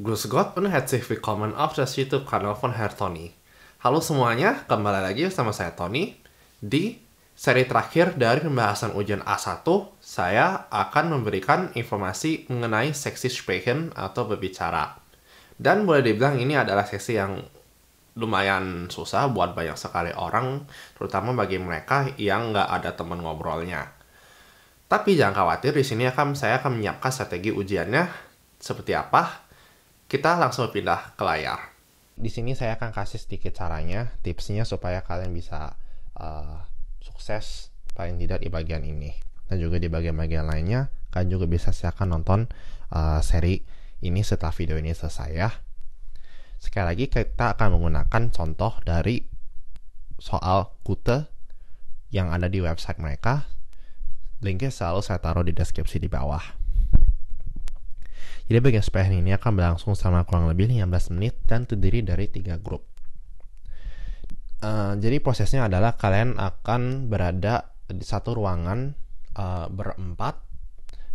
Gus God herzlich Comment of the YouTube channel von Herr Tony. Halo semuanya, kembali lagi bersama saya Tony. Di seri terakhir dari pembahasan ujian A1, saya akan memberikan informasi mengenai seksi sprechen atau berbicara. Dan boleh dibilang ini adalah seksi yang lumayan susah buat banyak sekali orang, terutama bagi mereka yang nggak ada teman ngobrolnya. Tapi jangan khawatir, di sini akan saya akan menyiapkan strategi ujiannya seperti apa kita langsung pindah ke layar. Di sini saya akan kasih sedikit caranya, tipsnya supaya kalian bisa uh, sukses paling tidak di bagian ini. Dan juga di bagian-bagian lainnya, kalian juga bisa silakan nonton uh, seri ini setelah video ini selesai ya. Sekali lagi kita akan menggunakan contoh dari soal kute yang ada di website mereka. Linknya selalu saya taruh di deskripsi di bawah. Jadi bagian SPM ini akan berlangsung selama kurang lebih 15 menit dan terdiri dari tiga grup. Uh, jadi prosesnya adalah kalian akan berada di satu ruangan uh, berempat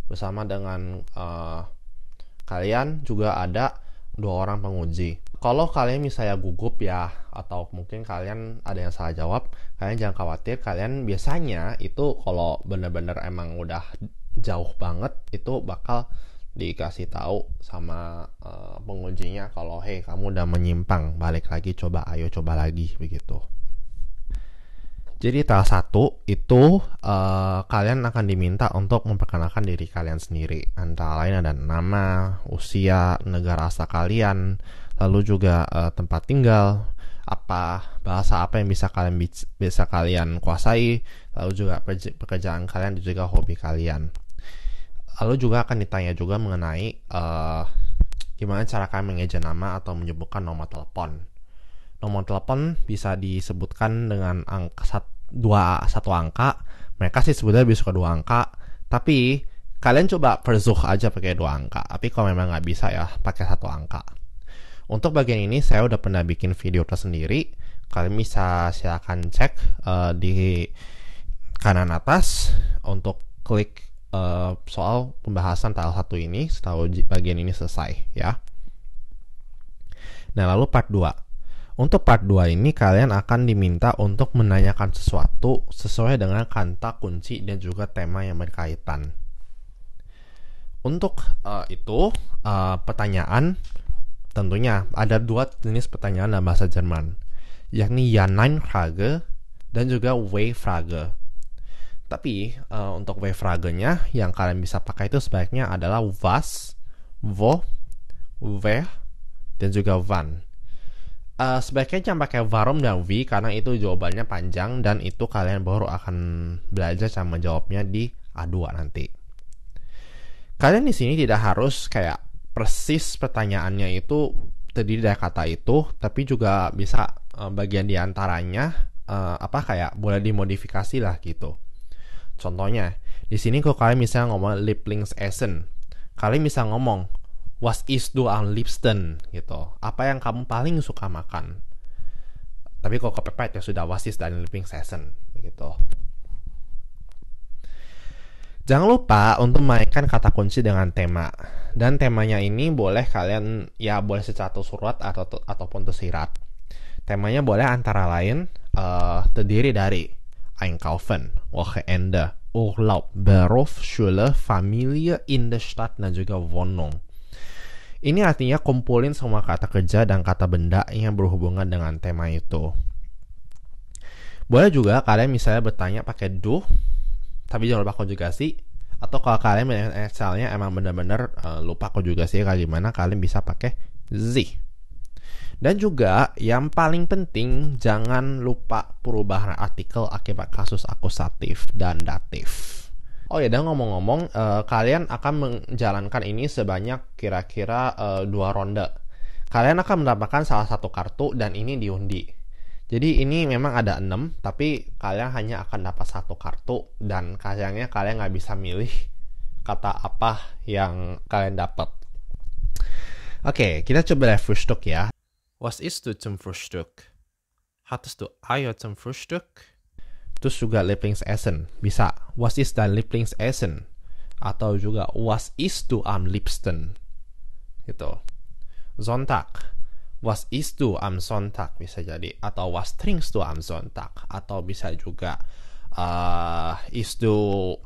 bersama dengan uh, kalian juga ada dua orang penguji. Kalau kalian misalnya gugup ya atau mungkin kalian ada yang salah jawab, kalian jangan khawatir. Kalian biasanya itu kalau benar-benar emang udah jauh banget itu bakal dikasih tahu sama uh, penguncinya kalau hei kamu udah menyimpang balik lagi coba ayo coba lagi begitu jadi tahap satu itu uh, kalian akan diminta untuk memperkenalkan diri kalian sendiri antara lain ada nama usia negara asal kalian lalu juga uh, tempat tinggal apa bahasa apa yang bisa kalian bisa kalian kuasai lalu juga pekerjaan kalian dan juga hobi kalian lalu juga akan ditanya juga mengenai uh, gimana cara kami mengeja nama atau menyebutkan nomor telepon. Nomor telepon bisa disebutkan dengan angka dua satu angka. Mereka sih sebenarnya bisa ke dua angka, tapi kalian coba perzuh aja pakai dua angka. Tapi kalau memang nggak bisa ya pakai satu angka. Untuk bagian ini saya udah pernah bikin video tersendiri. Kalian bisa silakan cek uh, di kanan atas untuk klik uh, soal pembahasan tahap satu ini setahu bagian ini selesai ya. Nah, lalu part 2. Untuk part 2 ini kalian akan diminta untuk menanyakan sesuatu sesuai dengan kata kunci dan juga tema yang berkaitan. Untuk uh, itu, uh, pertanyaan tentunya ada dua jenis pertanyaan dalam bahasa Jerman, yakni Ja-Nein-Frage dan juga Wei frage tapi uh, untuk wave ragennya yang kalian bisa pakai itu sebaiknya adalah vas, vo, ve, dan juga van. Uh, sebaiknya jangan pakai varum dan v karena itu jawabannya panjang dan itu kalian baru akan belajar cara jawabnya di A2 nanti. Kalian di sini tidak harus kayak persis pertanyaannya itu terdiri dari kata itu, tapi juga bisa uh, bagian diantaranya uh, apa kayak boleh dimodifikasi lah gitu. Contohnya, di sini kalau kalian misalnya ngomong lip links essen, kalian bisa ngomong what is do am Lipston gitu. Apa yang kamu paling suka makan? Tapi kalau kepepet ya sudah is dan lip links essen gitu. Jangan lupa untuk mainkan kata kunci dengan tema. Dan temanya ini boleh kalian ya boleh secara surat atau ataupun tersirat. Temanya boleh antara lain uh, terdiri dari Einkaufen Woche enda urlaub, Beruf, Schule, Familie, in der Stadt, dan juga Wohnung. Ini artinya kumpulin semua kata kerja dan kata benda yang berhubungan dengan tema itu. Boleh juga kalian misalnya bertanya pakai do, tapi jangan lupa konjugasi. Atau kalau kalian misalnya emang benar-benar uh, lupa konjugasi kayak gimana, kalian bisa pakai zih. Dan juga yang paling penting jangan lupa perubahan artikel akibat kasus akusatif dan datif. Oh ya, dan ngomong-ngomong, uh, kalian akan menjalankan ini sebanyak kira-kira uh, dua ronde. Kalian akan mendapatkan salah satu kartu dan ini diundi. Jadi ini memang ada 6, tapi kalian hanya akan dapat satu kartu dan kayaknya kalian nggak bisa milih kata apa yang kalian dapat. Oke, okay, kita coba refresh stock ya. Was ist du zum Frühstück? Hattest du Eier zum Frühstück? Terus juga Lieblingsessen. Bisa was ist dein Lieblingsessen? Atau juga was ist du am liebsten? Gitu. Sonntag. Was ist du am Sonntag bisa jadi atau was trinkst du am Sonntag atau bisa juga uh, is du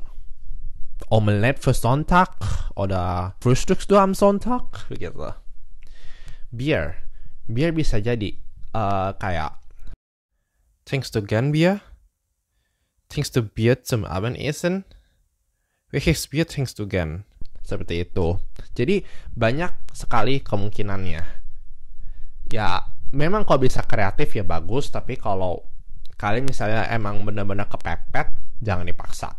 Omelette für Sonntag oder frühstückst du am Sonntag? Begitu. Beer biar bisa jadi uh, kayak thanks to gern to to du Bier zum we Welches Bier thanks to Gan? Seperti itu. Jadi banyak sekali kemungkinannya. Ya, memang kalau bisa kreatif ya bagus, tapi kalau kalian misalnya emang benar-benar kepepet, jangan dipaksa.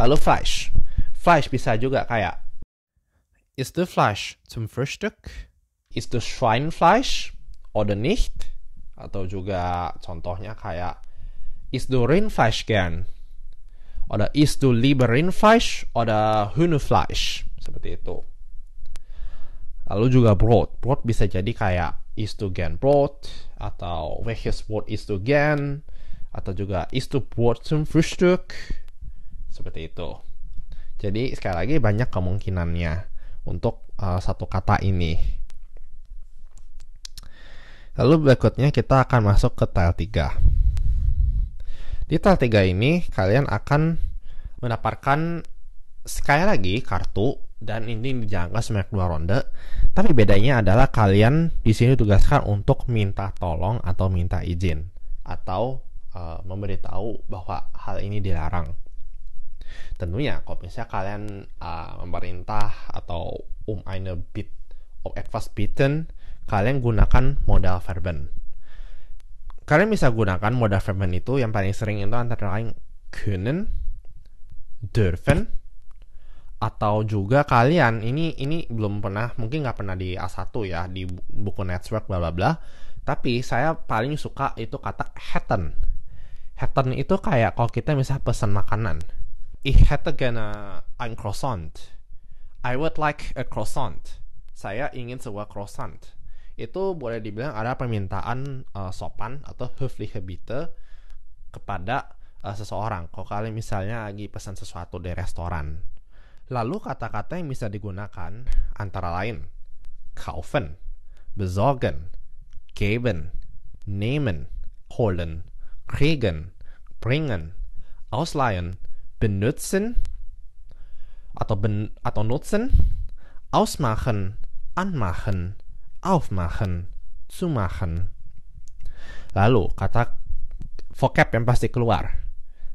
Lalu flash. Flash bisa juga kayak Is the flash zum Frühstück? Is the Schweinfleisch oder nicht? Atau juga contohnya kayak Is the Rindfleisch gern? Oder is du lieber Rindfleisch oder Hühnefleisch? Seperti itu. Lalu juga Brot. Brot bisa jadi kayak is du gern Brot atau welches Brot is du gern atau juga is du Brot zum Frühstück? Seperti itu. Jadi sekali lagi banyak kemungkinannya untuk uh, satu kata ini. Lalu berikutnya kita akan masuk ke tile 3. Di tile 3 ini kalian akan mendapatkan sekali lagi kartu dan ini dijangka sebanyak dua ronde. Tapi bedanya adalah kalian di sini tugaskan untuk minta tolong atau minta izin atau e, memberitahu bahwa hal ini dilarang. Tentunya kalau misalnya kalian uh, memerintah atau um eine bit of etwas bitten kalian gunakan modal verben. Kalian bisa gunakan modal verben itu yang paling sering itu antara lain können, dürfen, atau juga kalian ini ini belum pernah mungkin nggak pernah di A1 ya di buku network bla bla bla tapi saya paling suka itu kata hätten hätten itu kayak kalau kita misalnya pesan makanan ich hätte gerne ein croissant I would like a croissant saya ingin sebuah croissant itu boleh dibilang ada permintaan uh, sopan atau höfliche Bitte kepada uh, seseorang. Kalau kalian misalnya lagi pesan sesuatu di restoran, lalu kata-kata yang bisa digunakan antara lain kaufen, besorgen, geben, nehmen, holen, kriegen, bringen, ausleihen, benutzen atau ben, atau nutzen, ausmachen, anmachen, aufmachen, zu machen. Lalu kata vocab yang pasti keluar.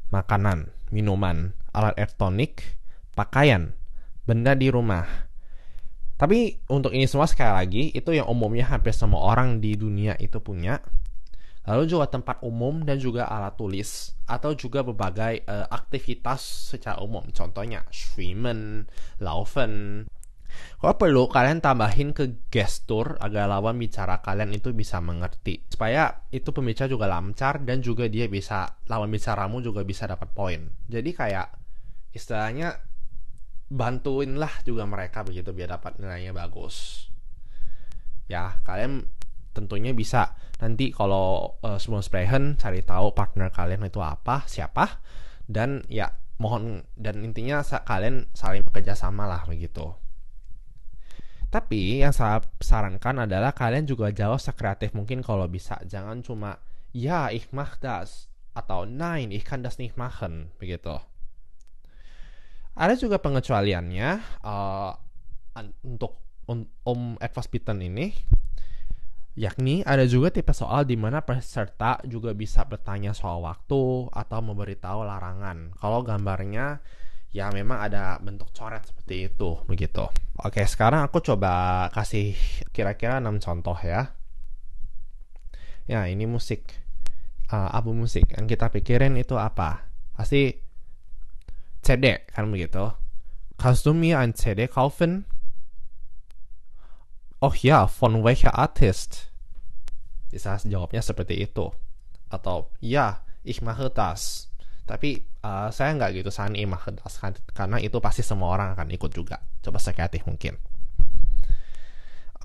Makanan, minuman, alat elektronik, pakaian, benda di rumah. Tapi untuk ini semua sekali lagi itu yang umumnya hampir semua orang di dunia itu punya. Lalu juga tempat umum dan juga alat tulis atau juga berbagai uh, aktivitas secara umum. Contohnya, swimming, laufen, kalau perlu kalian tambahin ke gestur agar lawan bicara kalian itu bisa mengerti supaya itu pembicara juga lancar dan juga dia bisa lawan bicaramu juga bisa dapat poin. Jadi kayak istilahnya bantuinlah juga mereka begitu biar dapat nilainya bagus. Ya, kalian tentunya bisa nanti kalau uh, sebelum hand, cari tahu partner kalian itu apa, siapa dan ya mohon dan intinya kalian saling bekerja sama lah begitu. Tapi yang saya sarankan adalah kalian juga jawab sekreatif mungkin kalau bisa. Jangan cuma ya ich mach das atau nein ich kann das nicht machen begitu. Ada juga pengecualiannya uh, untuk um, Om etwas Bitten ini yakni ada juga tipe soal di mana peserta juga bisa bertanya soal waktu atau memberitahu larangan. Kalau gambarnya ya memang ada bentuk coret seperti itu begitu. Oke, sekarang aku coba kasih kira-kira 6 contoh ya. Ya, ini musik. Uh, album musik yang kita pikirin itu apa? Pasti CD kan begitu. Kasumi du mir ein CD kaufen? Oh ya, von welcher Artist? Bisa jawabnya seperti itu. Atau, ya, ich mache das tapi uh, saya nggak gitu sani mah kan, karena itu pasti semua orang akan ikut juga coba sekreatif mungkin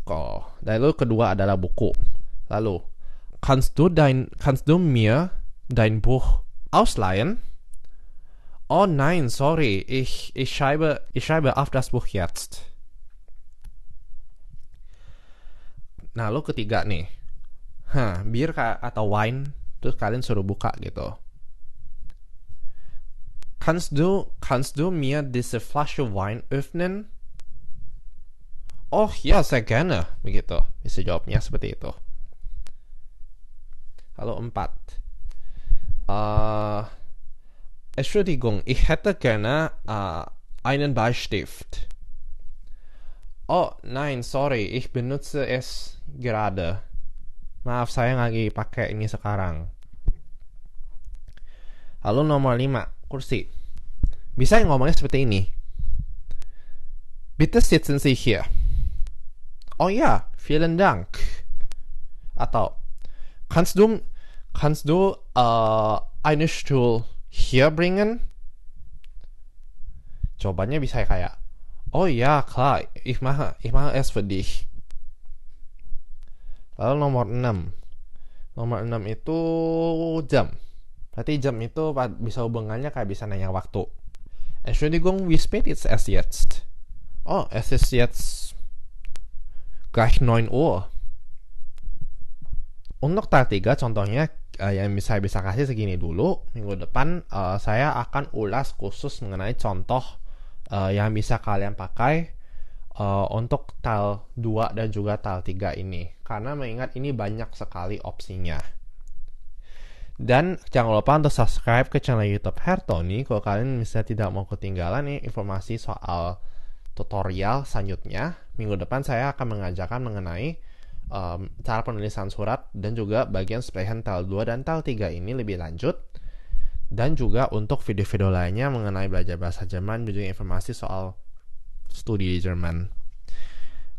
kok lalu kedua adalah buku lalu kannst du dein kannst du mir dein Buch ausleihen oh nein sorry ich ich schreibe ich schreibe auf das Buch jetzt nah lalu ketiga nih hah bir atau wine terus kalian suruh buka gitu Kannst du, kannst du mir diese Flasche Wein öffnen? Oh ja, sehr gerne. Begitu. Bisa jawabnya seperti itu. Lalu empat. Uh, Entschuldigung, ich hätte gerne uh, einen Beistift. Oh nein, sorry, ich benutze es gerade. Maaf, saya lagi pakai ini sekarang. Lalu nomor lima. kursi. Bisa yang ngomongnya seperti ini. Bitte sitzen Sie hier. Oh ya, vielen Dank. Atau, kannst du, kannst du uh, eine Stuhl hier bringen? Jawabannya bisa ya, kayak, oh ya, klar, ich mache, ich mache es für dich. Lalu nomor 6. Nomor 6 itu jam. Berarti jam itu bisa hubungannya kayak bisa nanya waktu. actually gue we spät it's as yet Oh, as is yet. gleich 9 Uhr. Untuk tal 3, contohnya uh, yang bisa bisa kasih segini dulu. Minggu depan uh, saya akan ulas khusus mengenai contoh uh, yang bisa kalian pakai uh, untuk tal 2 dan juga tal 3 ini. Karena mengingat ini banyak sekali opsinya. Dan jangan lupa untuk subscribe ke channel YouTube Hertoni kalau kalian misalnya tidak mau ketinggalan nih informasi soal tutorial selanjutnya. Minggu depan saya akan mengajarkan mengenai um, cara penulisan surat dan juga bagian sprehan tel 2 dan tel 3 ini lebih lanjut. Dan juga untuk video-video lainnya mengenai belajar bahasa Jerman dan juga informasi soal studi di Jerman.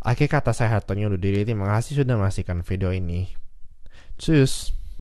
Akhir kata saya Hertoni undur diri. Terima kasih sudah menyaksikan video ini. Tschüss.